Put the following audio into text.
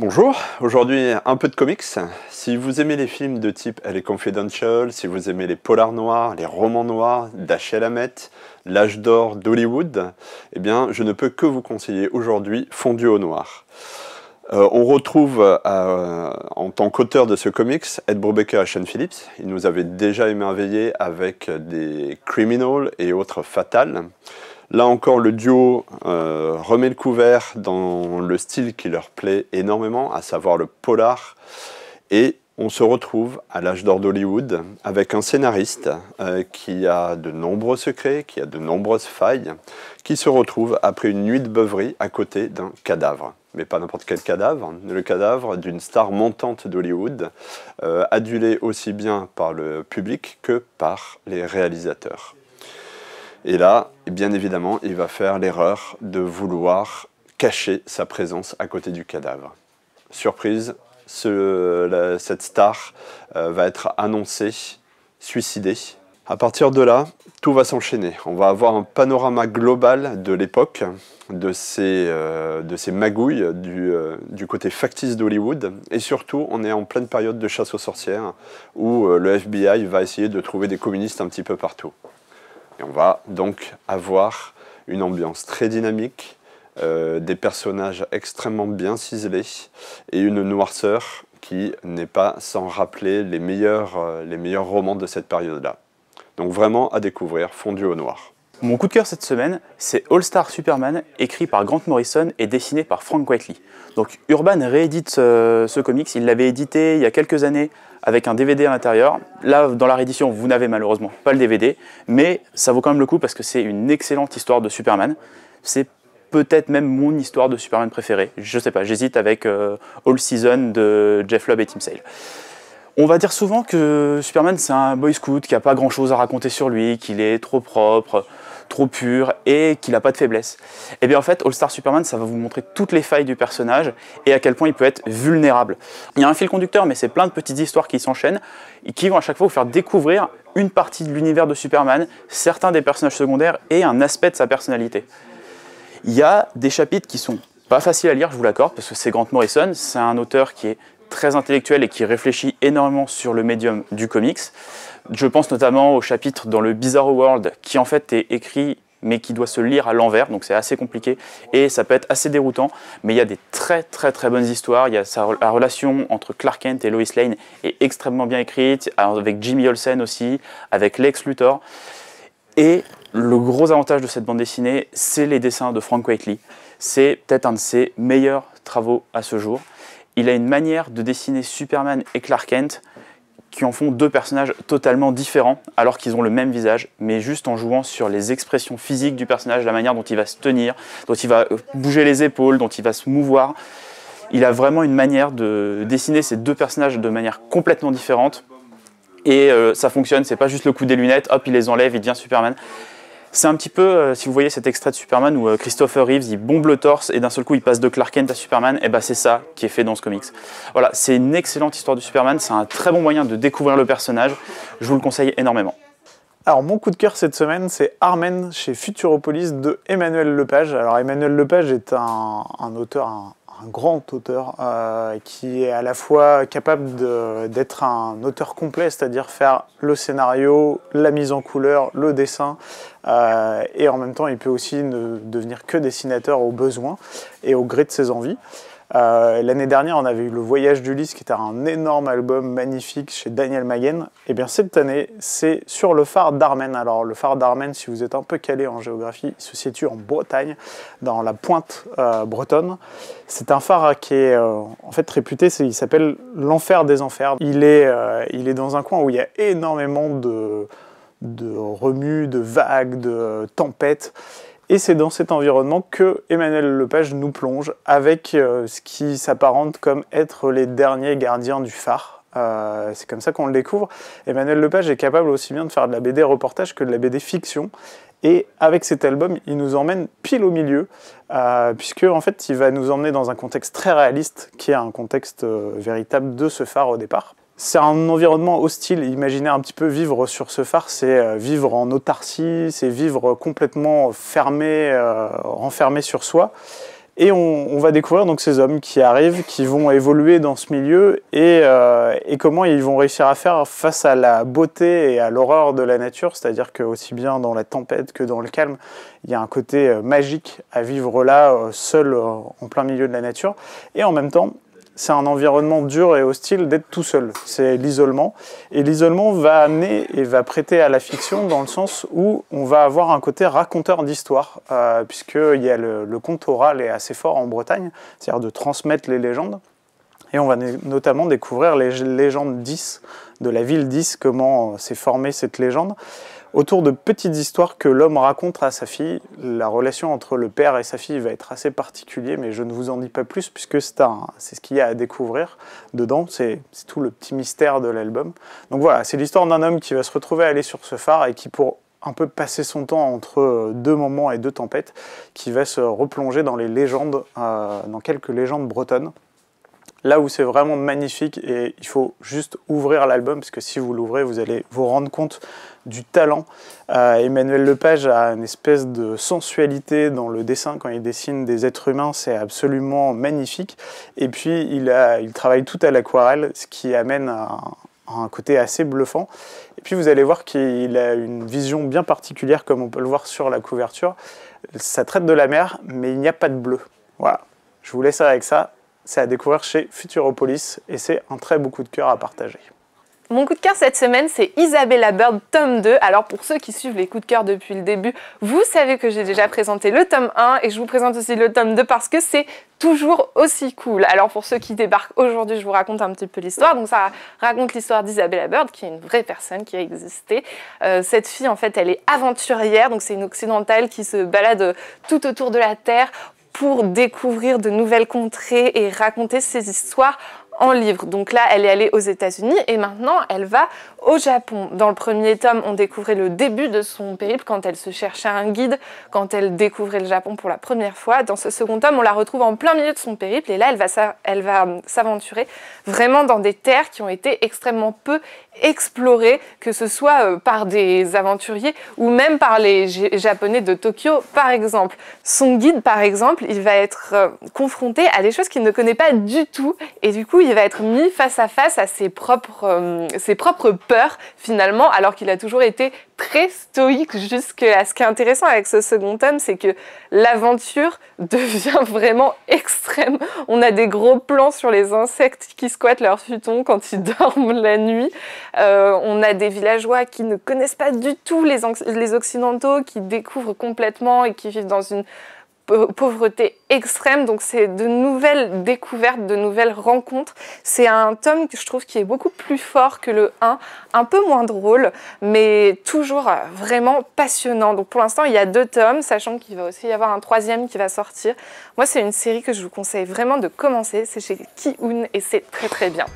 Bonjour, aujourd'hui un peu de comics. Si vous aimez les films de type Elle est Confidential, si vous aimez les polars noirs, les romans noirs d'Achel Hamet, l'âge d'or d'Hollywood, eh bien je ne peux que vous conseiller aujourd'hui Fondu au noir. Euh, on retrouve euh, en tant qu'auteur de ce comics Ed Brubaker et Sean Phillips. Ils nous avaient déjà émerveillés avec des Criminals et autres Fatales. Là encore, le duo euh, remet le couvert dans le style qui leur plaît énormément, à savoir le polar. Et on se retrouve à l'âge d'or d'Hollywood avec un scénariste euh, qui a de nombreux secrets, qui a de nombreuses failles, qui se retrouve après une nuit de beuverie à côté d'un cadavre. Mais pas n'importe quel cadavre, hein. le cadavre d'une star montante d'Hollywood, euh, adulée aussi bien par le public que par les réalisateurs. Et là, bien évidemment, il va faire l'erreur de vouloir cacher sa présence à côté du cadavre. Surprise, cette star euh, va être annoncée, suicidée. À partir de là, tout va s'enchaîner. On va avoir un panorama global de l'époque, de, ces euh, magouilles euh, du côté factice d'Hollywood. Et surtout, on est en pleine période de chasse aux sorcières, où le FBI va essayer de trouver des communistes un petit peu partout. Et on va donc avoir une ambiance très dynamique, euh, des personnages extrêmement bien ciselés et une noirceur qui n'est pas sans rappeler les meilleurs, euh, les meilleurs romans de cette période-là. Donc vraiment à découvrir, fondu au noir. Mon coup de cœur cette semaine, c'est All Star Superman, écrit par Grant Morrison et dessiné par Frank Whiteley. Donc Urban réédite euh, ce, comics, il l'avait édité il y a quelques années avec un DVD à l'intérieur. Là, dans la réédition, vous n'avez malheureusement pas le DVD, mais ça vaut quand même le coup parce que c'est une excellente histoire de Superman. C'est peut-être même mon histoire de Superman préférée, je sais pas, j'hésite avec euh, All Season de Jeff Love et Tim Sale. On va dire souvent que Superman c'est un boy scout qui n'a pas grand chose à raconter sur lui, qu'il est trop propre, trop pur et qu'il n'a pas de faiblesse. Et eh bien en fait, All Star Superman, ça va vous montrer toutes les failles du personnage et à quel point il peut être vulnérable. Il y a un fil conducteur, mais c'est plein de petites histoires qui s'enchaînent et qui vont à chaque fois vous faire découvrir une partie de l'univers de Superman, certains des personnages secondaires et un aspect de sa personnalité. Il y a des chapitres qui sont pas faciles à lire, je vous l'accorde, parce que c'est Grant Morrison, c'est un auteur qui est très intellectuel et qui réfléchit énormément sur le médium du comics. Je pense notamment au chapitre dans le bizarre World qui en fait est écrit mais qui doit se lire à l'envers, donc c'est assez compliqué et ça peut être assez déroutant. Mais il y a des très très très bonnes histoires. Il y a la relation entre Clark Kent et Lois Lane est extrêmement bien écrite, avec Jimmy Olsen aussi, avec Lex Luthor. Et le gros avantage de cette bande dessinée, c'est les dessins de Frank Whiteley. C'est peut-être un de ses meilleurs travaux à ce jour il a une manière de dessiner Superman et Clark Kent qui en font deux personnages totalement différents, alors qu'ils ont le même visage, mais juste en jouant sur les expressions physiques du personnage, la manière dont il va se tenir, dont il va euh, bouger les épaules, dont il va se mouvoir. Il a vraiment une manière de dessiner ces deux personnages de manière complètement différente. Et euh, ça fonctionne, c'est pas juste le coup des lunettes, hop, il les enlève, il devient Superman. C'est un petit peu, euh, si vous voyez cet extrait de Superman où euh, Christopher Reeves, il bombe le torse et d'un seul coup il passe de Clark Kent à Superman, et eh bah ben, c'est ça qui est fait dans ce comics. Voilà, c'est une excellente histoire du Superman, c'est un très bon moyen de découvrir le personnage, je vous le conseille énormément. Alors mon coup de cœur cette semaine, c'est Armen chez Futuropolis de Emmanuel Lepage. Alors Emmanuel Lepage est un, auteur, un grand auteur euh, qui est à la fois capable d'être un auteur complet, c'est-à-dire faire le scénario, la mise en couleur, le dessin, euh, et en même temps il peut aussi ne devenir que dessinateur au besoin et au gré de ses envies. Euh, l'année dernière, on avait eu Le Voyage du Lys qui était un énorme album magnifique chez Daniel Maguen. Et eh bien cette année, c'est sur le phare d'Armen. Alors le phare d'Armen, si vous êtes un peu calé en géographie, il se situe en Bretagne, dans la pointe euh, bretonne. C'est un phare qui est euh, en fait réputé, il s'appelle l'enfer des enfers. Il est, dans un coin où il y a énormément de, de de vagues, de tempêtes. Et c'est dans cet environnement que Emmanuel Lepage nous plonge avec euh, ce qui s'apparente comme être les derniers gardiens du phare. Euh, c'est comme ça qu'on le découvre. Emmanuel Lepage est capable aussi bien de faire de la BD reportage que de la BD fiction. Et avec cet album, il nous emmène pile au milieu, puisqu'en euh, puisque en fait, il va nous emmener dans un contexte très réaliste, qui est un contexte véritable de ce phare au départ c'est un environnement hostile. Imaginez un petit peu vivre sur ce phare, c'est euh, vivre en autarcie, c'est vivre complètement fermé, euh, renfermé sur soi. Et on, va découvrir donc ces hommes qui arrivent, qui vont évoluer dans ce milieu et, euh, et comment ils vont réussir à faire face à la beauté et à l'horreur de la nature. C'est-à-dire que aussi bien dans la tempête que dans le calme, il y a un côté magique à vivre là, seul en plein milieu de la nature. Et en même temps, c'est un environnement dur et hostile d'être tout seul. C'est l'isolement. Et l'isolement va amener et va prêter à la fiction dans le sens où on va avoir un côté raconteur d'histoire, euh, puisque a le, le conte oral est assez fort en Bretagne, c'est-à-dire de transmettre les légendes. Et on va notamment découvrir les légendes 10 de la ville 10, comment s'est formée cette légende autour de petites histoires que l'homme raconte à sa fille. La relation entre le père et sa fille va être assez particulière, mais je ne vous en dis pas plus puisque c'est ce qu'il y a à découvrir dedans. C'est tout le petit mystère de l'album. Donc voilà, c'est l'histoire d'un homme qui va se retrouver à aller sur ce phare et qui, pour un peu passer son temps entre euh, deux moments et deux tempêtes, qui va se replonger dans les légendes, euh, dans quelques légendes bretonnes. Là où c'est vraiment magnifique et il faut juste ouvrir l'album parce que si vous l'ouvrez, vous allez vous rendre compte du talent. Euh, Emmanuel Lepage a une espèce de sensualité dans le dessin quand il dessine des êtres humains, c'est absolument magnifique. Et puis il, a, il travaille tout à l'aquarelle, ce qui amène un, un côté assez bluffant. Et puis vous allez voir qu'il a une vision bien particulière, comme on peut le voir sur la couverture. Ça traite de la mer, mais il n'y a pas de bleu. Voilà, je vous laisse avec ça. C'est à découvrir chez Futuropolis et c'est un très beau coup de cœur à partager. Mon coup de cœur cette semaine, c'est Isabella Bird, tome 2. Alors pour ceux qui suivent les coups de cœur depuis le début, vous savez que j'ai déjà présenté le tome 1 et je vous présente aussi le tome 2 parce que c'est toujours aussi cool. Alors pour ceux qui débarquent aujourd'hui, je vous raconte un petit peu l'histoire. Donc ça raconte l'histoire d'Isabella Bird, qui est une vraie personne qui a existé. Euh, cette fille, en fait, elle est aventurière, donc c'est une occidentale qui se balade tout autour de la Terre pour découvrir de nouvelles contrées et raconter ces histoires en livre. Donc là, elle est allée aux États-Unis et maintenant, elle va au Japon. Dans le premier tome, on découvrait le début de son périple quand elle se cherchait un guide, quand elle découvrait le Japon pour la première fois. Dans ce second tome, on la retrouve en plein milieu de son périple et là, elle va, elle va euh, s'aventurer vraiment dans des terres qui ont été extrêmement peu explorées, que ce soit euh, par des aventuriers ou même par les Japonais de Tokyo, par exemple. Son guide, par exemple, il va être euh, confronté à des choses qu'il ne connaît pas du tout et du coup, il va être mis face à face à ses propres, euh, ses propres peurs finalement, alors qu'il a toujours été très stoïque jusqu'à ce qui est intéressant avec ce second tome, c'est que l'aventure devient vraiment extrême. On a des gros plans sur les insectes qui squattent leurs futon quand ils dorment la nuit. Euh, on a des villageois qui ne connaissent pas du tout les, les occidentaux, qui découvrent complètement et qui vivent dans une pauvreté extrême. Donc c'est de nouvelles découvertes, de nouvelles rencontres. C'est un tome que je trouve qui est beaucoup plus fort que le 1, un peu moins drôle, mais toujours vraiment passionnant. Donc pour l'instant, il y a deux tomes, sachant qu'il va aussi y avoir un troisième qui va sortir. Moi, c'est une série que je vous conseille vraiment de commencer. C'est chez Kiun et c'est très très bien.